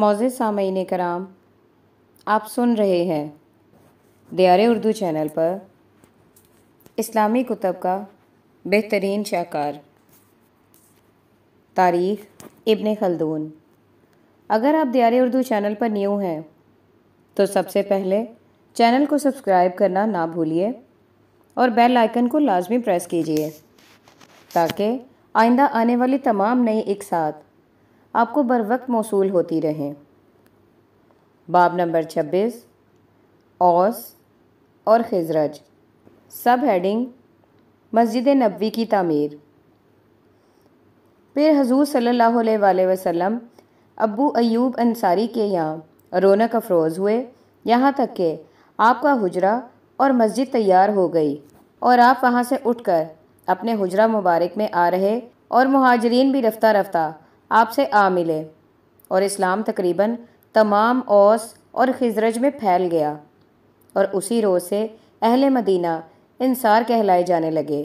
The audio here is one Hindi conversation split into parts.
मौज सामीन कराम आप सुन रहे हैं दियार उर्दू चैनल पर इस्लामी कुतब का बेहतरीन शाहकार तारीख इब्ने खलदून अगर आप दियार उर्दू चैनल पर न्यू हैं तो सबसे पहले चैनल को सब्सक्राइब करना ना भूलिए और बेल आइकन को लाजमी प्रेस कीजिए ताकि आइंदा आने वाली तमाम नई एक साथ आपको बर वक्त मौसू होती रहें बाब नंबर छब्बीस ओस और खजरज सब हेडिंग मस्जिद नबी की तमीर फिर हजूर सल्ला वसम अबू अयूब अंसारी के यहाँ रौनक अफरोज़ हुए यहाँ तक के आपका हजरा और मस्जिद तैयार हो गई और आप वहाँ से उठकर अपने हजरा मुबारक में आ रहे और महाजरीन भी रफ्ता रफ्ता आपसे आ मिले और इस्लाम तकरीबन तमाम ओस और खजरज में फैल गया और उसी रोज़ से अहल मदीना इंसार कहलाए जाने लगे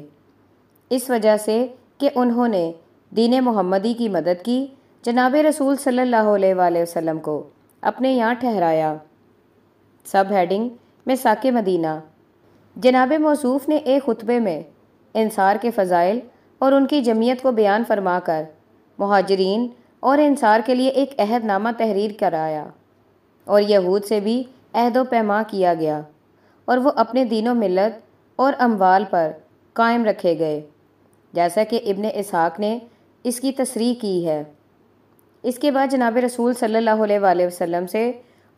इस वजह से कि उन्होंने दीन मोहम्मदी की मदद की जनाब रसूल सल्लल्लाहु अलैहि वसल्लम को अपने यहाँ ठहराया सब हेडिंग में साके मदीना जनाब मौसूफ ने एक खुतबे में इंसार के फ़जाइल और उनकी जमीयत को बयान फरमा कर महाजरीन और इंसार के लिए एक अहदनामा तहरीर कराया और यहूद से भी अहद पैमा किया गया और वो अपने दीनों मिलत और अमवाल पर कायम रखे गए जैसा कि इबन इसहाक ने इसकी तस्री की है इसके बाद जनाब रसूल सल्लल्लाहु अलैहि वसल्लम से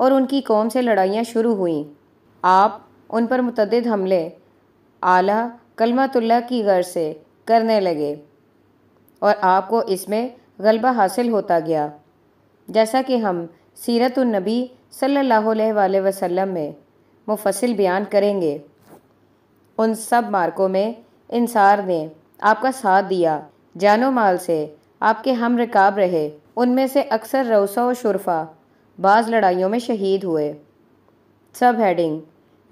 और उनकी कौम से लड़ाइयाँ शुरू हुईं आप उन पर मतद हमले आला कलमतुल्ला की गर्ज से करने लगे और आपको इसमें गलबा हासिल होता गया जैसा कि हम सीरतुलनबी सल्ला वसलम में मुफसिल बयान करेंगे उन सब मार्कों में इंसार ने आपका साथ दिया जानो माल से आपके हम रकाब रहे उनमें से अक्सर रौसा व शुरफा बाज़ लड़ाइयों में शहीद हुए सब हेडिंग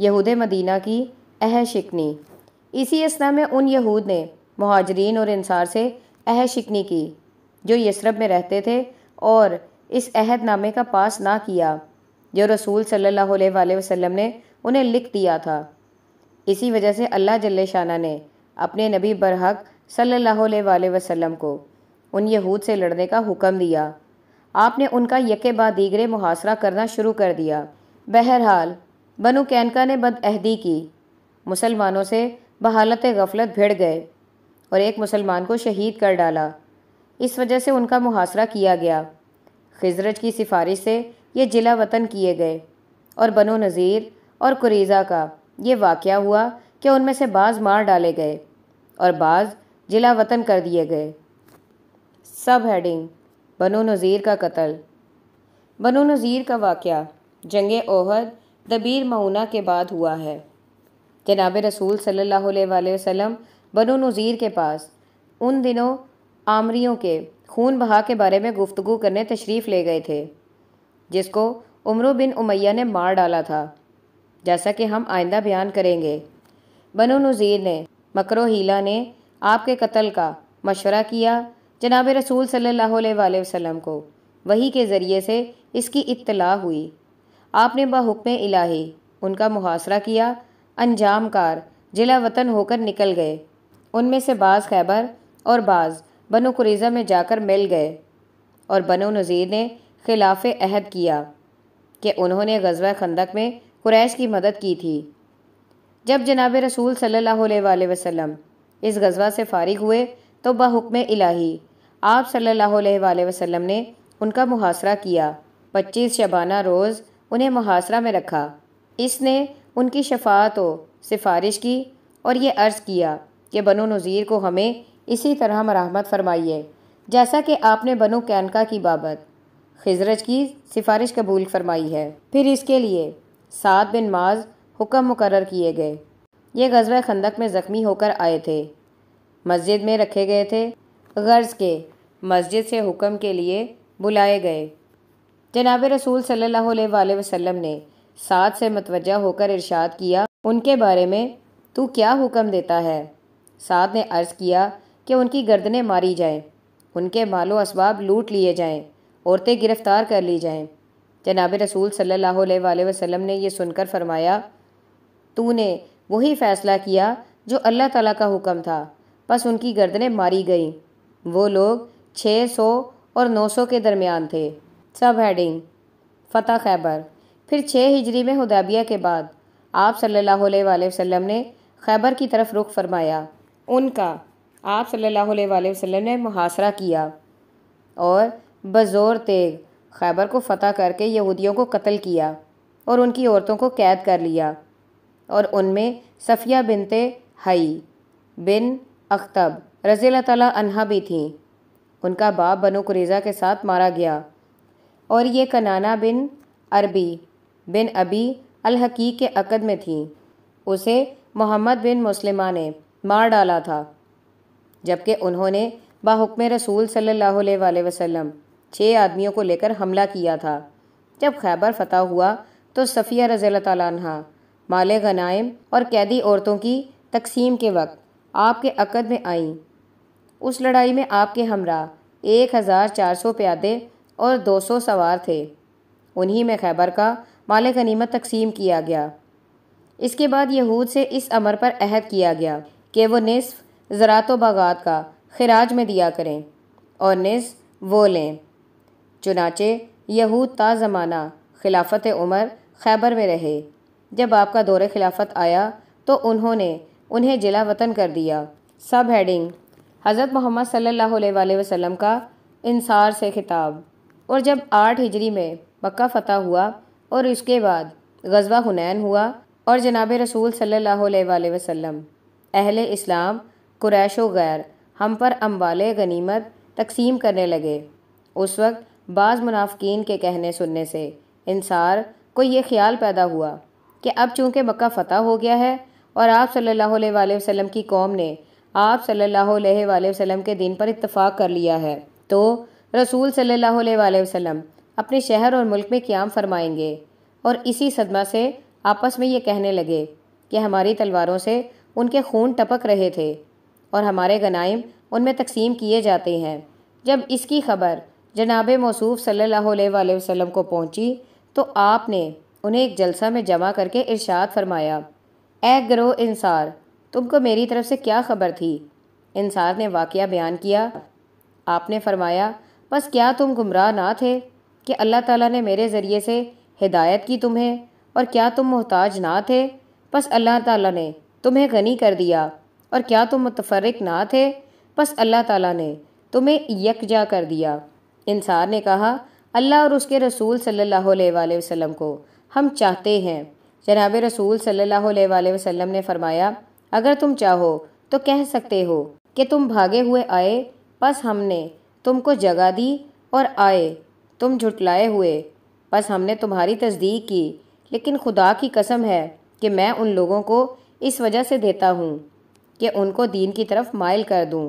यहूद मदीना की अह शिकनी इसी असना में उन यहूद ने महाजरीन और इंसार से अहशिकनी की जो यसरब में रहते थे और इस अहदनामे का पास ना किया जो रसूल सल्लल्लाहु अलैहि वसल्लम ने उन्हें लिख दिया था इसी वजह से अल्लाह जल्ल शाना ने अपने नबी बरहक सल्लल्लाहु अलैहि वसल्लम को उन यहूद से लड़ने का हुक्म दिया आपने उनका यके बाद मुहासरा करना शुरू कर दिया बहरहाल बनु कैनका ने बदअहदी की मुसलमानों से बहालत गफलत भिड़ गए और एक मुसलमान को शहीद कर डाला इस वजह से उनका मुहासरा किया गया खजरज की सिफारिश से ये जिला वतन किए गए और बनो नज़ीर और कुरेज़ा का ये वाक़ हुआ कि उनमें से बाज़ मार डाले गए और बाज़ जिला वतन कर दिए गए सब हेडिंग बनो नज़ीर का कत्ल बनो नज़ीर का वाक़ जंग ओहद दबीर मऊना के बाद हुआ है जनाब रसूल सल्ला वसम बनु नज़ीर के पास उन दिनों आमरीों के खून बहा के बारे में गुफ्तु करने तशरीफ़ ले गए थे जिसको उमर बिन उमैया ने मार डाला था जैसा कि हम आइंदा बयान करेंगे बनु नज़ीर ने मकर हीला ने आपके कत्ल का मशवरा किया जनाब रसूल सल्लल्लाहु वसम को वही के ज़रिए से इसकी इत्तला हुई आपने बहुक्म इलाही उनका मुहासरा किया अनजाम कार जिला वतन होकर निकल गए उनमें से बाज़ खैबर और बाज़ बनो कुरेज़ा में जाकर मिल गए और बनो नज़ीर ने खिलाफ अहद किया कि उन्होंने गजवा खंदक में कुरैश की मदद की थी जब जनाब रसूल सल्ला वसम इस गजवा से फारिग हुए तो बहुक्म इलाही आप सल्ला वसम ने उनका मुहासरा किया पच्चीस शबाना रोज़ उन्हें मुहासरा में रखा इसने उनकी शफात हो सिफारिश की और ये अर्ज़ किया कि बनो नज़ीर को हमें इसी तरह मराहमत फरमाइए जैसा कि आपने बनो कैनका की बाबत खजरज की सिफारिश कबूल फरमाई है फिर इसके लिए सात बिन माज हुक्म मुकर किए गए ये गजब खंदक में ज़ख्मी होकर आए थे मस्जिद में रखे गए थे गर्ज के मस्जिद से हुक्म के लिए बुलाए गए जनाब रसूल सल्लल्लाहु अलैहि वसल्लम ने साथ से मतवजा होकर इरशाद किया उनके बारे में तू क्या हुक्म देता है साथ ने अर्ज़ किया कि उनकी गर्दनें मारी जाएं, उनके मालो इसबाब लूट लिए जाएं, औरतें गिरफ़्तार कर ली जाएं। जनाब रसूल सल्लल्लाहु अलैहि वसल्लम ने यह सुनकर फरमाया ने वही फ़ैसला किया जो अल्लाह ताला का हुक्म था बस उनकी गर्दनें मारी गईं वो लोग छः सौ और नौ सौ के दरमियान थे सब हैडिंग फ़तह खैबर फिर छः हिजरी में हदाबिया के बाद आप सल्लल्लाहु अलैहि वसल्लम ने खैबर की तरफ रुख फरमाया उनका आप सल्लल्लाहु अलैहि वसल्लम ने मुहासरा किया और बज़ोर तेग खैबर को फतह करके यहूदियों को कत्ल किया और उनकी औरतों को कैद कर लिया और उनमें सफ़िया बिनते हई बिन अख्तब रज़ी तला भी थीं उनका बाप बनो कुरेज़ा के साथ मारा गया और ये कनाना बिन अरबी बिन अबी अलहकीक के अकद में थी उसे मोहम्मद बिन मुसलमा ने मार डाला था जबकि उन्होंने बाहुकम रसूल सल्लल्लाहु अलैहि वसल्लम छः आदमियों को लेकर हमला किया था जब खैबर फतह हुआ तो सफ़िया रज़ी तह माल गनाइम और कैदी औरतों की तकसीम के वक्त आपके अकद में आईं उस लड़ाई में आपके हमरा एक हज़ार चार सौ प्यादे और दो सौ सवार थे उन्हीं में खैबर का माल गनीमत तकसीम किया गया इसके बाद यहूद से इस अमर पर अहद किया गया कि वो निसफ ज़रात बगात का खराज में दिया करें और निस वो लें चुनाचे यहूद ता ज़माना खिलाफत उमर खैबर में रहे जब आपका दौर खिलाफत आया तो उन्होंने उन्हें जिला वतन कर दिया सब हेडिंग हज़रत मोहम्मद सल्लल्लाहु अलैहि वसल्लम का इंसार से खिताब और जब आठ हिजरी में मक्का फ़तह हुआ और इसके बाद गजवा हुनैन हुआ और जनाब रसूल सल्लल्लाहु अलैहि वसल्लम अहल इस्लाम कुरैश गैर हम पर अम्बाले गनीमत तकसीम करने लगे उस वक्त बाज़ मुनाफिकीन के कहने सुनने से इंसार को ये ख्याल पैदा हुआ कि अब चूँकि मक्का फ़तह हो गया है और आप सल्लल्लाहु अलैहि वसल्लम की कौम ने आप सल्लल्लाहु अलैहि वसल्लम के दिन पर इत्तफाक़ कर लिया है तो रसूल सल्लल्लाहु अलैहि वसल्लम अपने शहर और मुल्क में क्याम फरमाएंगे और इसी सदमा से आपस में ये कहने लगे कि हमारी तलवारों से उनके खून टपक रहे थे और हमारे गनाइम उनमें तकसीम किए जाते हैं जब इसकी खबर जनाब मौसू सल्ला वसम को पहुंची तो आपने उन्हें एक जलसा में जमा करके इर्शाद फरमाया ए ग्रो इंसार तुमको मेरी तरफ से क्या खबर थी इंसार ने वाक़ बयान किया आपने फरमाया बस क्या तुम गुमराह ना थे कि अल्लाह ताला ने मेरे ज़रिए से हिदायत की तुम्हें और क्या तुम मोहताज ना थे बस अल्लाह ताला ने तुम्हें गनी कर दिया और क्या तुम मुतफरक ना थे बस अल्लाह ताला ने तुम्हें यकजा कर दिया इंसार ने कहा अल्लाह और उसके रसूल सल्लल्लाहु अलैहि वसल्लम को हम चाहते हैं जनाब रसूल सल्लल्लाहु अलैहि वसल्लम ने फरमाया अगर तुम चाहो तो कह सकते हो कि तुम भागे हुए आए बस हमने तुमको जगह दी और आए तुम झुटलाए हुए बस हमने तुम्हारी तस्दीक की लेकिन खुदा की कसम है कि मैं उन लोगों को इस वजह से देता हूँ कि उनको दीन की तरफ माइल कर दूँ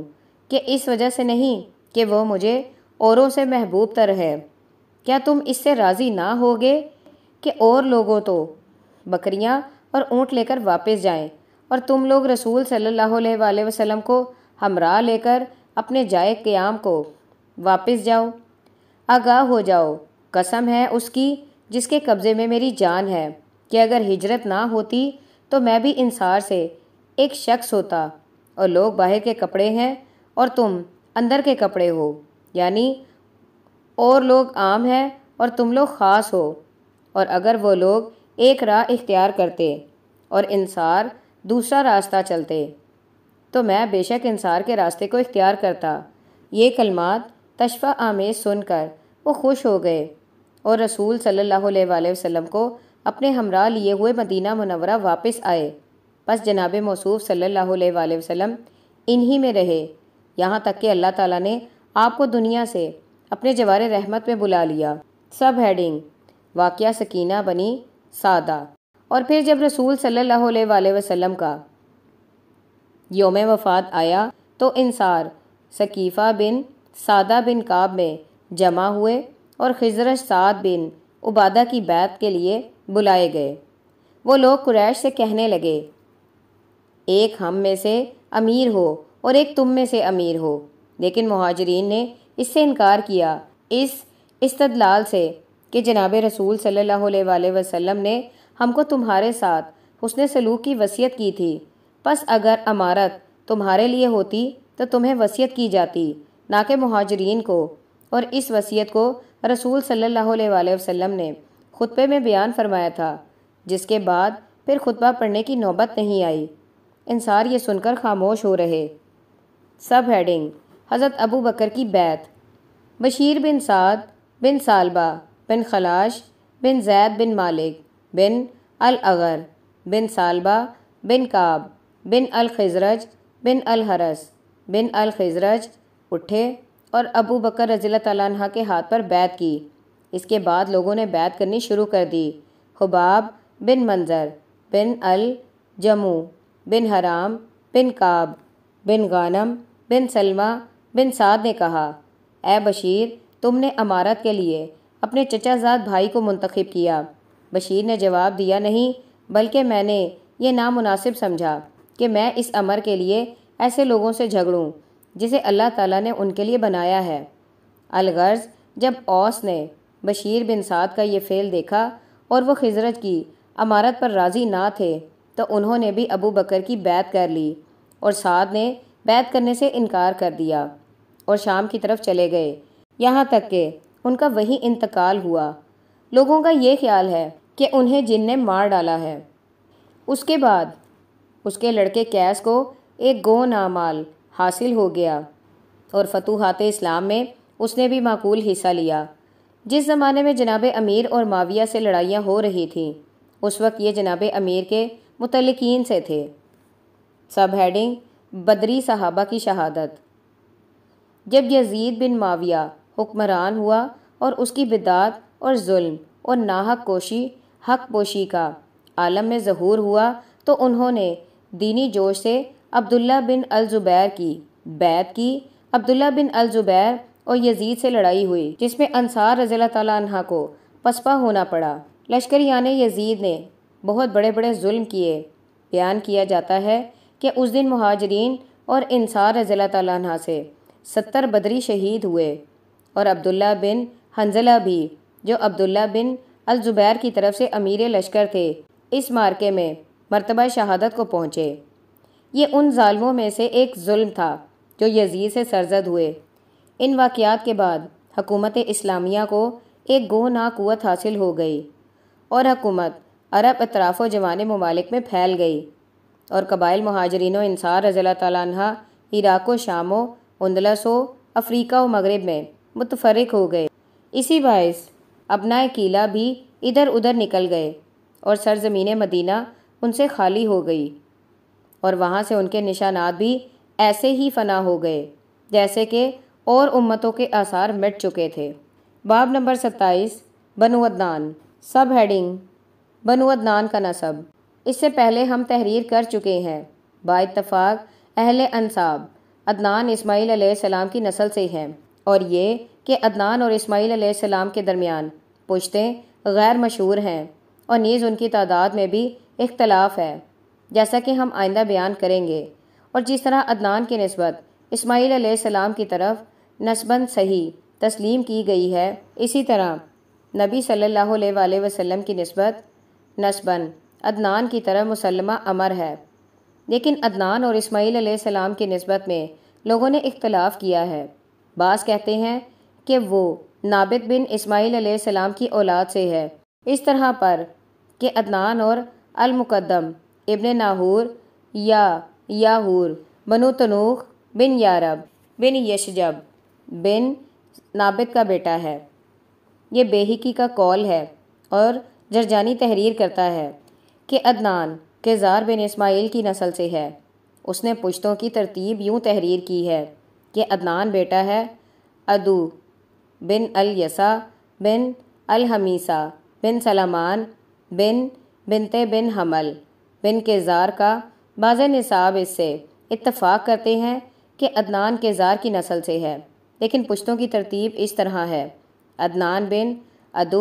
कि इस वजह से नहीं कि वह मुझे औरों से महबूब तर है क्या तुम इससे राज़ी ना होगे कि और लोगों तो बकरियाँ और ऊँट लेकर वापस जाएँ और तुम लोग रसूल सल्लल्लाहु अलैहि वसल्लम को हमरा लेकर अपने जाए क़याम को वापस जाओ आगाह हो जाओ कसम है उसकी जिसके कब्ज़े में मेरी जान है कि अगर हिजरत ना होती तो मैं भी इंसार से एक शख्स होता और लोग बाहर के कपड़े हैं और तुम अंदर के कपड़े हो यानी और लोग आम हैं और तुम लोग ख़ास हो और अगर वो लोग एक राह इख्तियार करते और इंसार दूसरा रास्ता चलते तो मैं बेशक इंसार के रास्ते को इख्तियार करता ये कलमात तशफ़ा आमेज़ सुनकर वो खुश हो गए और रसूल सल्लल्लाहु अलैहि वसल्लम को अपने हमरा लिए हुए मदीना मनवरा वापस आए बस जनाब मौसू सल्ला वसम इन्हीं में रहे यहाँ तक कि अल्लाह ताला ने आपको दुनिया से अपने जवार रहमत में बुला लिया सब हैडिंग वाक़ सकीना बनी सादा और फिर जब रसूल सल्ला वसलम का योम वफात आया तो इंसार सकीफ़ा बिन सादा बिन काब में जमा हुए और खजरश साद बिन उबादा की बैत के लिए बुलाए गए वो लोग कुरैश से कहने लगे एक हम में से अमीर हो और एक तुम में से अमीर हो लेकिन महाजरीन ने इससे इनकार किया इस इस्तदलाल से कि जनाब रसूल सल्लल्लाहु अलैहि वसल्लम ने हमको तुम्हारे साथ उसने सलूक की वसीयत की थी बस अगर अमारत तुम्हारे लिए होती तो तुम्हें वसीयत की जाती ना कि महाजरीन को और इस वसीयत को रसूल सल्लल्लाहु अलैहि वसल्लम ने खुतबे में बयान फरमाया था जिसके बाद फिर खुतबा पढ़ने की नौबत नहीं आई इंसार ये सुनकर खामोश हो रहे सब हेडिंग हज़रत अबू बकर की बैत बशीर बिन साद बिन सालबा बिन खलाश बिन जैद बिन मालिक बिन अल अगर बिन सालबा बिन काब बिन अल खजरज बिन अल हरस बिन अल खजरज उठे और अबू बकर रजील तला के हाथ पर बैत की इसके बाद लोगों ने बैत करनी शुरू कर दी हुबाब बिन मंजर बिन अल जमू बिन हराम बिन काब बिन गानम बिन सलमा बिन साद ने कहा ए बशीर तुमने अमारत के लिए अपने चचाजाद भाई को मुंतखब किया बशीर ने जवाब दिया नहीं बल्कि मैंने ये नामुनासिब समझा कि मैं इस अमर के लिए ऐसे लोगों से झगड़ूँ जिसे अल्लाह ताला ने उनके लिए बनाया है अलगर्ज जब औस ने बशीर बिन साद का ये फ़ेल देखा और वह खजरत की अमारत पर राज़ी ना थे तो उन्होंने भी अबू बकर की बैत कर ली और साद ने बैत करने से इनकार कर दिया और शाम की तरफ चले गए यहाँ तक के उनका वही इंतकाल हुआ लोगों का ये ख्याल है कि उन्हें जिन ने मार डाला है उसके बाद उसके लड़के कैस को एक गो नामाल हासिल हो गया और फतूहत इस्लाम में उसने भी माकूल हिस्सा लिया जिस ज़माने में जनाब अमीर और माविया से लड़ाइयाँ हो रही थीं उस वक्त ये जनाब अमीर के मतलकिन से थे सब हेडिंग बदरी साहबा की शहादत जब यजीद बिन माविया हुक्मरान हुआ और उसकी बिदात और जुल्म और नाहक कोशी हक पोशी का आलम में जहूर हुआ तो उन्होंने दीनी जोश से अब्दुल्ला बिन अल जुबैर की बैत की अब्दुल्ला बिन अल जुबैर और यजीद से लड़ाई हुई जिसमें अनसार रजील तला को पसपा होना पड़ा लश्कर यान यजीद ने बहुत बड़े बड़े जुल्म किए बयान किया जाता है कि उस दिन महाजरीन और इंसार रजील तह से सत्तर बदरी शहीद हुए और अब्दुल्ला बिन हंजला भी जो अब्दुल्ला बिन अल जुबैर की तरफ से अमीर लश्कर थे इस मार्के में मरतबा शहादत को पहुँचे ये उन ालमों में से एक जुल्म था जो यजीद से सरजद हुए इन वाक़ात के बाद हकूमत इस्लामिया को एक गो नाकूत हासिल हो गई और हकूमत अरब अतराफ़ जवान ममालिक में फैल गई और कबाइल महाजरीनों इंसार रज़ी तला इराक़ व शामो उन्दलसो अफ्रीका व मगरब में मुतफरक हो गए इसी बायस अपनाए किला भी इधर उधर निकल गए और सरजमीन मदीना उनसे खाली हो गई और वहाँ से उनके निशानात भी ऐसे ही फना हो गए जैसे कि और उम्मतों के आसार मिट चुके थे बाब नंबर सत्ताईस बनुअदनान सब हेडिंग बनुअदनान का नसब इससे पहले हम तहरीर कर चुके हैं बातफाक अहल अनसाब अदनान इसमाइल आलाम की नस्ल से हैं और ये कि अदनान और इसमाईल सलाम के दरमियान पुश्तें गैर मशहूर हैं और नीज़ उनकी तादाद में भी इख्तलाफ है जैसा कि हम आइंदा बयान करेंगे और जिस तरह अदनान के नस्बत इसमाईल सलाम की तरफ नस्बन सही तस्लीम की गई है इसी तरह नबी सल्लल्लाहु अलैहि वसल्लम की नस्बत नस्बन अदनान की तरह मुसलमा अमर है लेकिन अदनान और इसमाईल सलाम की नस्बत में लोगों ने इख्तलाफ किया है बास कहते हैं कि वो नाबिद बिन इसमाईल सलाम की औलाद से है इस तरह पर कि अदनान और अलमुकदम इब्ने नाहूर या याहूर बनु तनूख बिन यारब बिन यशजब बिन नाबित का बेटा है ये बेहिकी का कौल है और जरजानी तहरीर करता है कि अदनान केजार बिन इस्माइल की नस्ल से है उसने पुश्तों की तरतीब यूँ तहरीर की है कि अदनान बेटा है अदू बिन अल यसा बिन अल हमीसा बिन सलमान बिन बिनते बिन हमल बिन के ज़ार का बाज़ नसाब इससे इतफ़ाक़ करते हैं कि अदनान के ज़ार की नस्ल से है लेकिन पुश्तों की तरतीब इस तरह है अदनान बिन अदू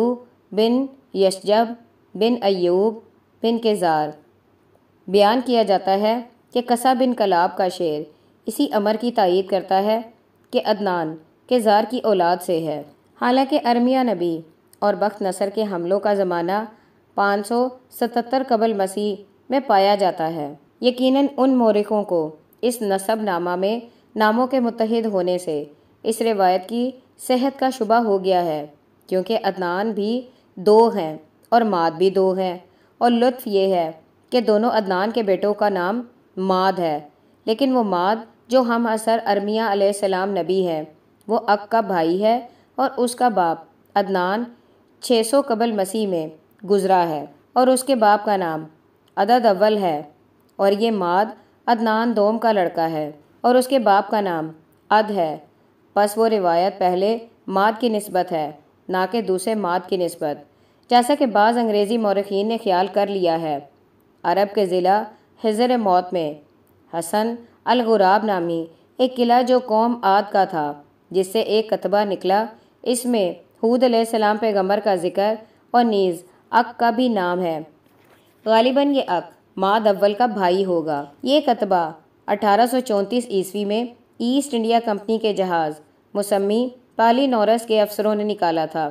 बिन यशजब बिन अयूब बिन के ज़ार बयान किया जाता है कि कसा बिन कलाब का शेर इसी अमर की तइद करता है कि अदनान के ज़ार की औलाद से है हालांकि अरमिया नबी और बख्त नसर के हमलों का ज़माना पाँच सौ सतर कबल मसीह में पाया जाता है यकीनन उन मौरखों को इस नसब नामा में नामों के मुतहद होने से इस रिवायत की सेहत का शुबा हो गया है क्योंकि अदनान भी दो हैं और माद भी दो हैं और लुत्फ़ ये है कि दोनों अदनान के बेटों का नाम माद है लेकिन वो माद जो हम असर अरमिया आसमाम नबी है वो अक का भाई है और उसका बाप अदनान 600 कबल मसीह में गुज़रा है और उसके बाप का नाम अदद अव्वल है और ये माद अदनान दोम का लड़का है और उसके बाप का नाम अद है बस वो रिवायत पहले माद की नस्बत है ना कि दूसरे माद की नस्बत जैसा कि बाज़ अंग्रेज़ी मौरखीन ने ख्याल कर लिया है अरब के ज़िला हजर मौत में हसन अलगुराब नामी एक किला जो कौम आद का था जिससे एक कतबा निकला इसमें हूद सलाम पैगम्बर का जिक्र और नीज़ अक का भी नाम है गालिबन ये अक माद अव्वल का भाई होगा ये कतबा 1834 ईस्वी में ईस्ट इंडिया कंपनी के जहाज़ मुसम्मी पाली नौरस के अफसरों ने निकाला था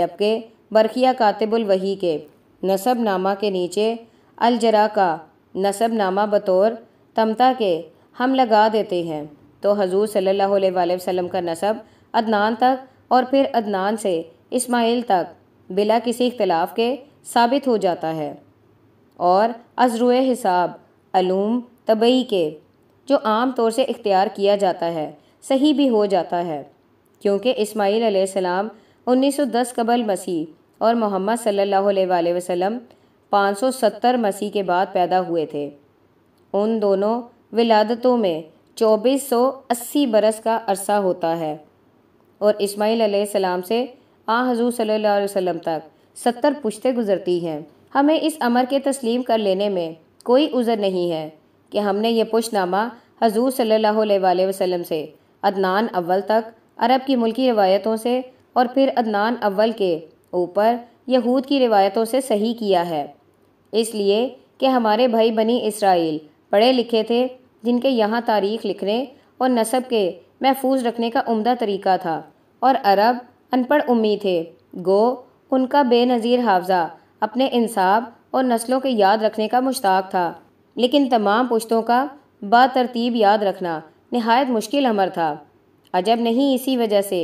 जबकि बरखिया कातिबुल वही के नसब नामा के नीचे अलजरा का नसब नामा बतौर तमता के हम लगा देते हैं तो हजूर सल्लल्लाहु अलैहि वसल्लम का नसब अदनान तक और फिर अदनान से इस्माइल तक बिला किसी इख्तलाफ के साबित हो जाता है और अजरु हिसाब अलूम तबई के जो आम तौर से इख्तियार किया जाता है सही भी हो जाता है क्योंकि उन्नीस सौ दस कबल मसीह और मोहम्मद सल्लल्लाहु अलैहि वसल्लम 570 मसीह के बाद पैदा हुए थे उन दोनों विलादतों में 2480 बरस का अरसा होता है और इस्माइल सलाम से आ हजू सल्लल्लाहु अलैहि वसल्लम तक सत्तर पुश्तें गुजरती हैं हमें इस अमर के तस्लीम कर लेने में कोई उज़र नहीं है कि हमने ये पुशनामा हजूर सल्ला वसलम से अदनान अव्वल तक अरब की मुल्की रवायतों से और फिर अदनान अव्वल के ऊपर यहूद की रवायतों से सही किया है इसलिए कि हमारे भाई बनी इसराइल पढ़े लिखे थे जिनके यहाँ तारीख लिखने और नसब के महफूज रखने का उम्दा तरीका था और अरब अनपढ़ उम्मीद थे गो उनका बेनज़ीर हाफजा अपने इंसाब और नस्लों के याद रखने का मुश्ताक था लेकिन तमाम पुश्तों का बातरतीब याद रखना नहायत मुश्किल अमर था अजब नहीं इसी वजह से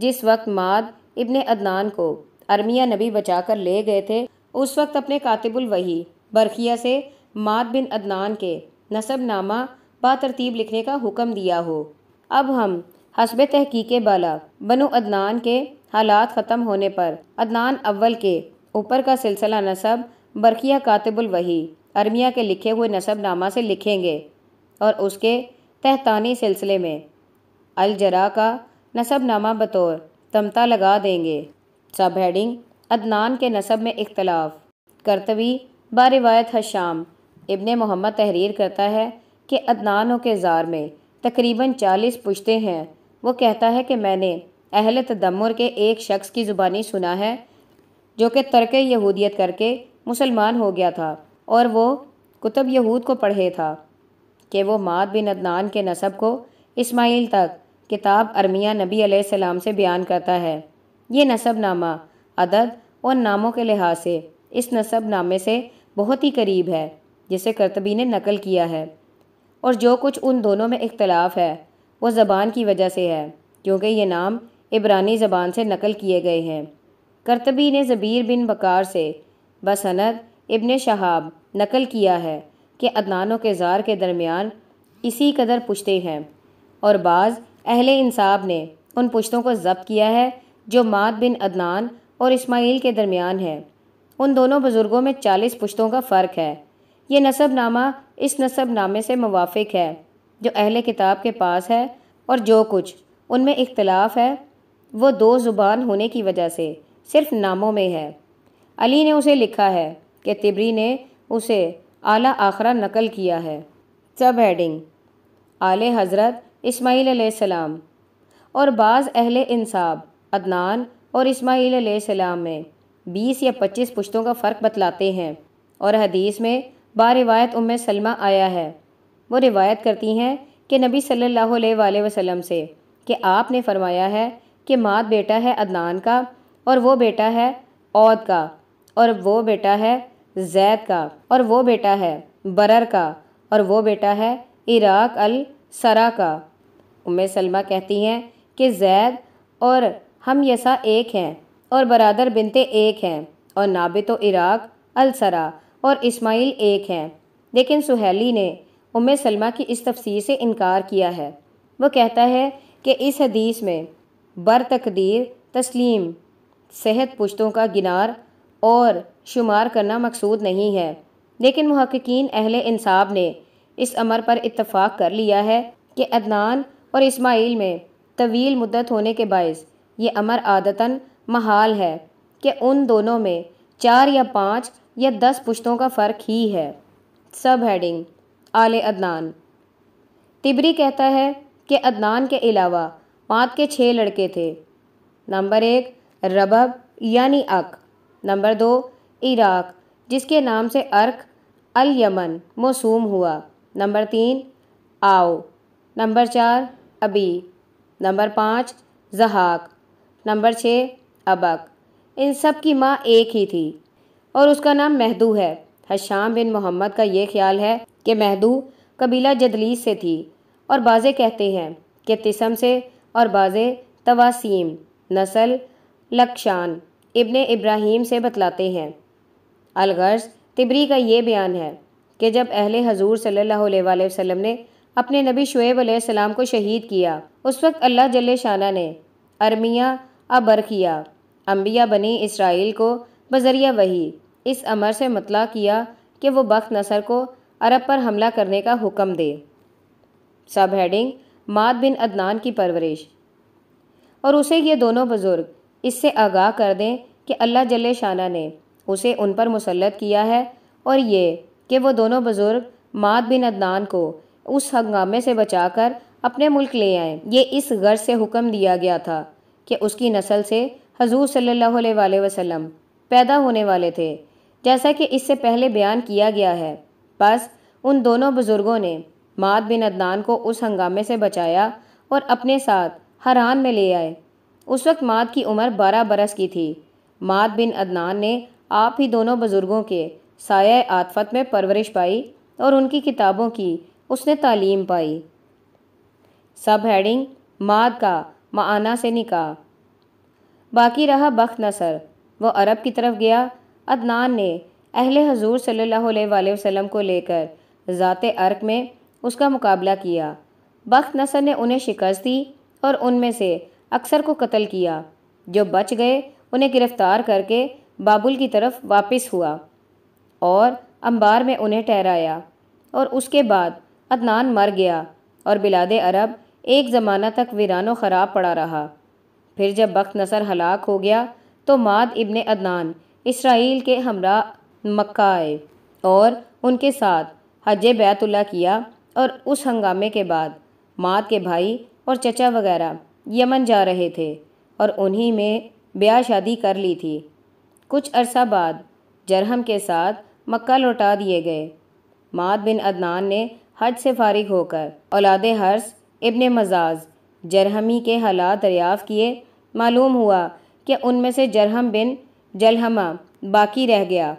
जिस वक्त माद इब्ने अदनान को अरमिया नबी बचा कर ले गए थे उस वक्त अपने कातिबुल वही बरखिया से माद बिन अदनान के नसब नामा बातरतीब लिखने का हुक्म दिया हो अब हम हसब तहकीक बाला बनो अदनान के हालात ख़त्म होने पर अदनान अव्वल के ऊपर का सिलसिला नसब बरखिया कातिबुल वही अरमिया के लिखे हुए नामा से लिखेंगे और उसके तहतानी सिलसिले में अलजरा का नसब नामा बतौर तमता लगा देंगे सब हेडिंग अदनान के नसब में इख्तलाफ करतवी बारिवायत हशाम इबन मोहम्मद तहरीर करता है कि अदनानों के जार में तकरीबन चालीस पुश्ते हैं वो कहता है कि मैंने अहल तदमर के एक शख्स की ज़ुबानी सुना है जो कि तर्क यहूदियत करके मुसलमान हो गया था और वो कुतब यहूद को पढ़े था कि वो माद बिन अदनान के नसब को इस्माइल तक किताब अरमिया नबी सलाम से बयान करता है ये नसब नामा अदद और नामों के लिहाज से इस नसब नामे से बहुत ही करीब है जिसे करतबी ने नकल किया है और जो कुछ उन दोनों में इख्तलाफ है वो ज़बान की वजह से है क्योंकि ये नाम इब्रानी ज़बान से नकल किए गए हैं करतबी ने ज़बीर बिन बकार से बसनद इबन शहाब नकल किया है कि अदनान के जार के दरमियान इसी कदर पुश्ते हैं और बाज़ अहल इंसाब ने उन पुश्तों को जब्त किया है जो मात बिन अदनान और इस्माइल के दरमियान है उन दोनों बुज़ुर्गों में चालीस पुश्तों का फ़र्क है ये नसब नामा इस नसब नामे से मुवाफ़ है जो अहल किताब के पास है और जो कुछ उनमें इख्तलाफ है वो दो ज़ुबान होने की वजह से सिर्फ नामों में है अली ने उसे लिखा है कि तिबरी ने उसे आला आखरा नकल किया है सब हेडिंग आले हज़रत इस्माईल सलाम और बाज़ अहल इंसाब अदनान और इस्माईल सलाम में बीस या पच्चीस पुश्तों का फ़र्क बतलाते हैं और हदीस में बारिवायत उम सलमा आया है वो रिवायत करती हैं कि नबी सल्लल्लाहु अलैहि वसल्लम से कि आपने फरमाया है कि मात बेटा है अदनान का और वो बेटा है औद का और वो बेटा है जैद का और वो बेटा है बरर का और वो बेटा है इराक अल सरा का उम्मे सलमा कहती हैं कि जैद और हम यसा एक हैं और बरदर बिनते एक हैं और नाबे तो इराक अल सरा और इस्माइल एक हैं लेकिन सुहेली ने उम्मे सलमा की इस तफसीर से इनकार किया है वो कहता है कि इस हदीस में बर तकदीर तस्लीम सेहत पुश्तों का गिनार और शुमार करना मकसूद नहीं है लेकिन महक्कीन अहल इंसाब ने इस अमर पर इत्तफाक कर लिया है कि अदनान और इस्माइल में तवील मुद्दत होने के बायस ये अमर आदतन महाल है कि उन दोनों में चार या पाँच या दस पुश्तों का फ़र्क ही है सब हेडिंग आल अदनान तिबरी कहता है कि अदनान के अलावा पाँच के छः लड़के थे नंबर एक रबब यानी अक नंबर दो इराक जिसके नाम से अर्क अल यमन मौसूम हुआ नंबर तीन आओ नंबर चार अबी नंबर पाँच जहाक नंबर छः अबक इन सब की माँ एक ही थी और उसका नाम महदू है हशाम बिन मोहम्मद का ये ख्याल है कि महदू कबीला जदलीस से थी और बाज़े कहते हैं कि तिसम से और बाज़े तवासीम नसल लक्षान इब्ने इब्राहिम से बतलाते हैं अलगर्ज तिबरी का ये बयान है कि जब अहले हजूर सल्लल्लाहु अलैहि वसल्लम ने अपने नबी शुएब सलाम को शहीद किया उस वक्त अल्लाह जल शाना ने अरमिया किया अम्बिया बनी इसराइल को बजरिया वही इस अमर से मतला किया कि वो बख्त नसर को अरब पर हमला करने का हुक्म दे सब हेडिंग माद बिन अदनान की परवरिश और उसे ये दोनों बुज़ुर्ग इससे आगाह कर दें कि अल्लाह जल शाना ने उसे उन पर मुसलत किया है और ये कि वह दोनों बुज़ुर्ग माद बिन अदनान को उस हंगामे से बचाकर अपने मुल्क ले आए ये इस गर्ज से हुक्म दिया गया था कि उसकी नस्ल से हजूर सल्लल्लाहु अलैहि पैदा होने वाले थे जैसा कि इससे पहले बयान किया गया है बस उन दोनों बुज़ुर्गों ने माद बिन अदनान को उस हंगामे से बचाया और अपने साथ हरान में ले आए उस वक्त माद की उम्र बारह बरस की थी माद बिन अदनान ने आप ही दोनों बुज़ुर्गों के साय आतफत में परवरिश पाई और उनकी किताबों की उसने तालीम पाई सब हेडिंग माद का माना से निका बाकी रहा बख्त नसर वो अरब की तरफ गया अदनान ने अहले हजूर सल्लल्लाहु अलैहि वसल्लम को लेकर ज़ात अर्क में उसका मुकाबला किया बख्त नसर ने उन्हें शिकस्त दी और उनमें से अक्सर को कत्ल किया जो बच गए उन्हें गिरफ्तार करके बाबुल की तरफ वापस हुआ और अंबार में उन्हें ठहराया और उसके बाद अदनान मर गया और बिलाद अरब एक ज़माना तक वीरानो ख़राब पड़ा रहा फिर जब बख्त नसर हलाक हो गया तो माद इब्ने अदनान इसराइल के हमरा मक्का आए और उनके साथ हज बैतुल्ला किया और उस हंगामे के बाद माद के भाई और चचा वगैरह यमन जा रहे थे और उन्हीं में ब्याह शादी कर ली थी कुछ अरसा बाद जरहम के साथ मक्का लौटा दिए गए माद बिन अदनान ने हज से फारिग होकर औलाद हर्ष इबन मजाज जरहमी के हालात दरियाफ़ किए मालूम हुआ कि उनमें से जरहम बिन जलहमा बाकी रह गया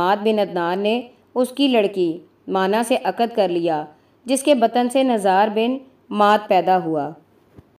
माद बिन अदनान ने उसकी लड़की माना से अकद कर लिया जिसके बतन से नज़ार बिन मात पैदा हुआ